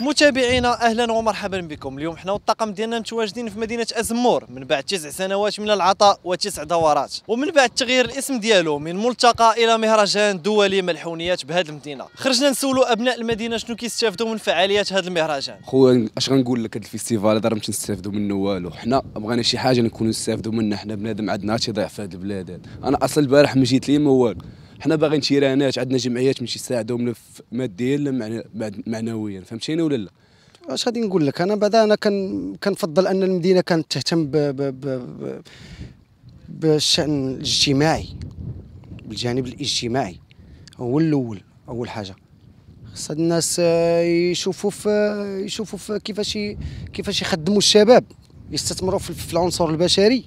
متابعينا اهلا ومرحبا بكم اليوم حنا والطاقم ديالنا متواجدين في مدينه ازمور من بعد تسع سنوات من العطاء وتسع دورات ومن بعد تغيير الاسم ديالو من ملتقى الى مهرجان دولي ملحونيات بهذه المدينه خرجنا نسولوا ابناء المدينه شنو كيستافدوا من فعاليات هذا المهرجان خويا اش غنقول لك هذا الفيستيفال هذا ما نستافدوا منه والو حنا بغينا شي حاجه نكونوا نستافدوا منها حنا بنادم عندنا تيضيع في هذه البلاد انا اصل البارح ما جيت لي ما والو حنا باغيين تيرانات عندنا جمعيات باش يساعدوهم لا ماديا لا معنويا فهمتيني ولا لا اش غادي نقول لك انا بعدا انا كان كنفضل ان المدينه كانت تهتم ب ب ب بالشان الاجتماعي بالجانب الاجتماعي هو الاول اول حاجه خص الناس آه، يشوفوا في يشوفوا في كيفاش كيفاش يخدموا الشباب يستثمروا في العنصر البشري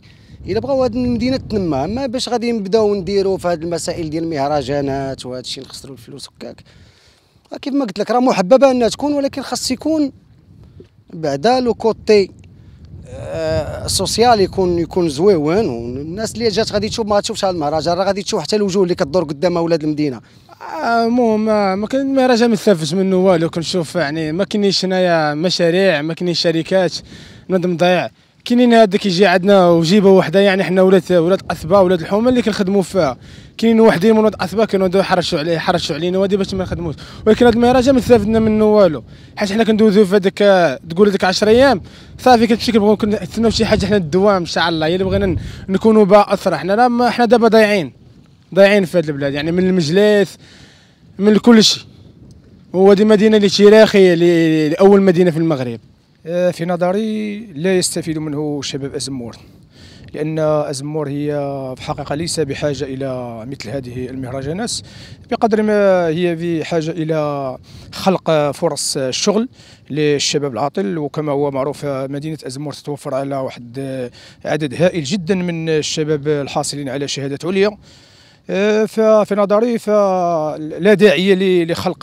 الا بغاو هاد المدينه تنمى اما باش غادي نبداو نديرو في هاد المسائل ديال المهرجانات وهذا الشيء نخسروا الفلوس هكاك آه، كيف ما قلت لك راه محببه انها تكون ولكن خاص يكون بعدا لو كوتي آه سوسيال يكون يكون زويون والناس اللي جات غادي تشوف ما تشوفش هاد المهرجان راه غادي تشوف حتى الوجوه اللي كدور قدامها ولاد المدينه آه، المهم آه ما كان المهرجان ما تستافدش منه والو كنشوف يعني ما كاينينش هنايا مشاريع ما كاينينش شركات نظم ضايع كاينين هذا كيجي عندنا وجيبه وحده يعني حنا ولاد ولاد اثباء ولاد الحومه اللي كنخدموا فيها كاينين وحدين من ولاد اثباء كانوا حرشوا عليه حرشوا علينا وادي باش ما نخدموش ولكن هذا المهرجان ما استفدنا منه والو حيت حنا كندوزو في هذاك تقول هذاك 10 ايام صافي كتمشي كنبغيو نتسناو شي حاجه حنا الدوام ان شاء الله هي اللي بغينا نكونوا بها اسرع حنا لا حنا دابا ضايعين ضايعين في هذه البلاد يعني من المجلس من كل شيء وهذه مدينه اللي تراخي لاول مدينه في المغرب آه، في نظري لا يستفيد منه شباب أزمور لأن أزمور هي في الحقيقة ليس بحاجة إلى مثل هذه المهرجانات بقدر ما هي بحاجة إلى خلق فرص الشغل للشباب العاطل وكما هو معروف مدينة أزمور تتوفر على واحد آه، عدد هائل جدا من الشباب الحاصلين على شهادات عليا آه، في نظري فلا داعي لخلق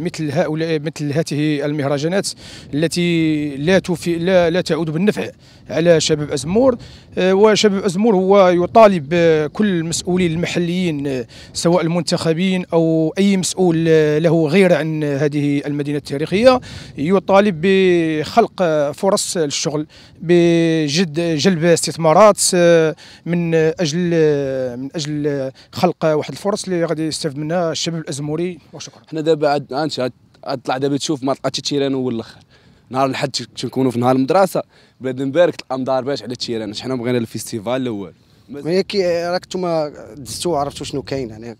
مثل هؤلاء مثل هذه المهرجانات التي لا تفي لا, لا تعود بالنفع على شباب ازمور آه، وشباب ازمور هو يطالب كل المسؤولين المحليين سواء المنتخبين او اي مسؤول له غير عن هذه المدينه التاريخيه يطالب بخلق فرص للشغل بجد جلب استثمارات آه، من اجل من اجل خلق تلقى واحد الفرص اللي غادي يستافد منها الشباب الازموري وشكرا حنا دابا عاد انت غتطلع دابا تشوف منطقه تيران هو الاخر نهار الحد تنكونوا في نهار المدرسه بلاد مبارك الامدار باش على تيران حنا بغينا الفيستيفال لا والو ما يعني كي راك نتوما دزتو عرفتوا شنو كاين يعني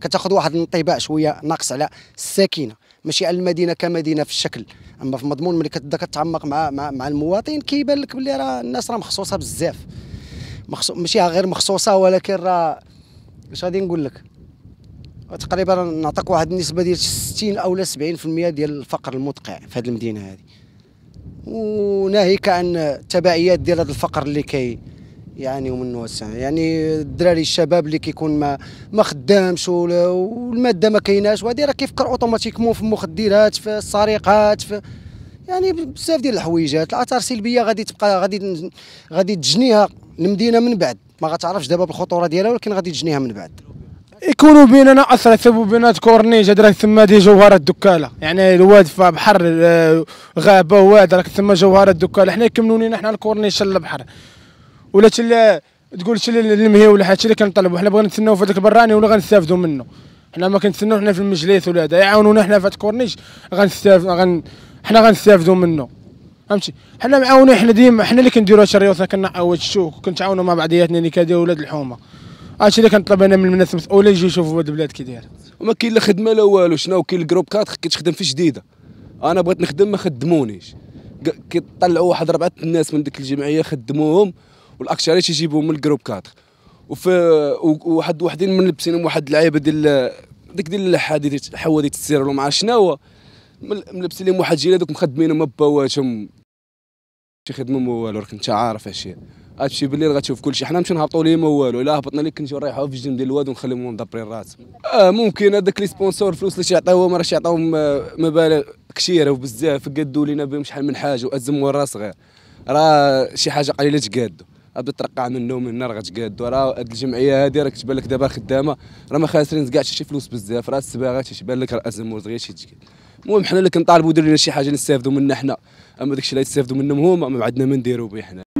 كتاخذ واحد الانطباع شويه ناقص على الساكنه ماشي على المدينه كمدينه في الشكل اما في المضمون ملي كتبدا كتعمق مع مع, مع المواطن كيبان لك بلي راه الناس راه مخصوصه بزاف مخصو... ماشي غير مخصوصه ولكن راه اش غادي نقول لك تقريبا نعطيك واحد النسبه ديال 60 اولا 70% ديال الفقر المدقع في هذه المدينه هذه وناهيك عن التبعيات ديال هذا الفقر اللي كي يعني ومنه يعني الدراري الشباب اللي كيكون ما ما خدامش والماده ما كايناش وهذه راه كيفكر اوتوماتيكمون في المخدرات في السرقات في يعني بزاف ديال الحويجات الاثار السلبيه غادي تبقى غادي غادي تجنيها المدينه من بعد ما غتعرفش دابا بالخطوره ديالها ولكن غادي تجنيها من بعد يكونوا بيننا اثر ثبوا بينات كورنيش راك ثما دي جوهرات دكاله يعني الواد في بحر آه، غابه واد راك ثما جوهرات دكاله حنا يكملوا حنا الكورنيش البحر ولا تلا تقول شي المهي ولا حاجه اللي كنطلبوا حنا بغينا نتسناو في هذاك البراني ولا غنستافدوا منه حنا ما كنتسناو حنا في المجلس ولا هذا يعاونونا حنا في هذا الكورنيش غنستافد غن حنا غنستافدوا منه فهمتي حنا معاونين حنا ديما حنا اللي كنديروا هادشي الرياضه كنعاود الشوك كنتعاونوا مع بعضياتنا اللي كادير ولاد الحومه هادشي اللي كنطلب انا من الناس المسؤوله يجي يشوفوا هاد البلاد كي داير وما كاين لا خدمه لا والو شنو كاين الجروب 4 كتخدم في جديده انا بغيت نخدم ما خدمونيش كيطلعوا واحد ربعه الناس من ديك الجمعيه خدموهم والاكشاري تيجيبوهم من الجروب 4 وفي واحد وحدين من لبسينهم واحد اللعيبه ديال ديك ديال حوادث السير ولا ما عرفت شنو هو ملبسين لهم واحد الجيل هذوك مخدمينهم ما باواتهم شي خدمه ما والو راك انت عارف هادشي هادشي بالليل غتشوف كلشي حنا نمشيو نهبطو ليه ما والو الا هبطنا ليك كنجيو نريحوها في الجيم ديال الواد ونخليهم مدبرين راسهم اه ممكن هذاك لي سبونسور الفلوس اللي تيعطيوهم راه تيعطيوهم مبالغ كثيره وبزاف قادوا لينا بهم شحال من حاجه وازم ورا صغير راه شي حاجه قليله تقادو ابدا ترقع منه ومن راه غتقادو راه هاد الجمعيه هادي راه كتبان لك دابا خدامه راه ما خاسرين كاع شي فلوس بزاف راه السباغه تيبان لك راه ازم صغير شي المهم حنا اللي كنطالبوا يدير لنا شي حاجه نستافدوا منها حنا اما داكشي اللي يستافدوا منهم هما ما عندنا ما نديروا به حنا